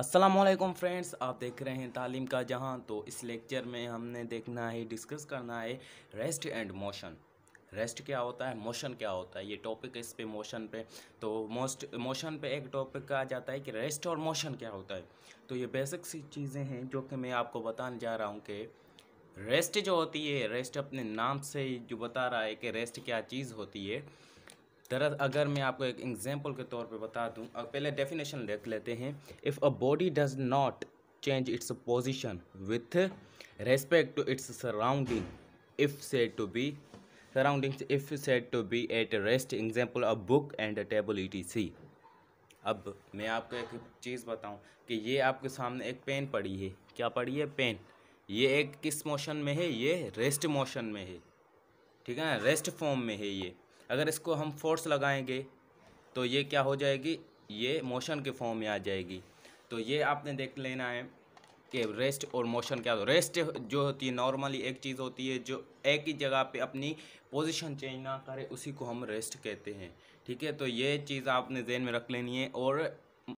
Aslam friends आप देख रहे हैं तालीम का जहां तो इस लेक्चर में हमने देखना है डिस्कस करना है रेस्ट एंड मोशन रेस्ट क्या होता है मोशन क्या होता है ये टॉपिक इस पे मोशन पे तो मोस्ट मोशन पे एक टॉपिक कहा जाता है कि रेस्ट और मोशन क्या होता है तो ये बेसिक सी चीज़ें हैं जो कि मैं आपको बताने जा रहा हूँ कि रेस्ट जो होती है रेस्ट अपने नाम से जो बता रहा है कि रेस्ट क्या चीज़ होती है दरअसल अगर मैं आपको एक एग्जाम्पल के तौर पर बता दूँ पहले डेफिनेशन लिख लेते हैं if a body does not change its position with respect to its surrounding if said to be surrounding if said to be at rest example a book and a table E T C अब मैं आपको एक चीज़ बताऊं कि ये आपके सामने एक पेन पड़ी है क्या पड़ी है पेन ये एक किस मोशन में है ये रेस्ट मोशन में है ठीक है ना रेस्ट फॉर्म में है ये अगर इसको हम फोर्स लगाएंगे तो ये क्या हो जाएगी ये मोशन के फॉर्म में आ जाएगी तो ये आपने देख लेना है कि रेस्ट और मोशन क्या हो रेस्ट जो होती है नॉर्मली एक चीज़ होती है जो एक ही जगह पे अपनी पोजीशन चेंज ना करे उसी को हम रेस्ट कहते हैं ठीक है तो ये चीज़ आपने जहन में रख लेनी है और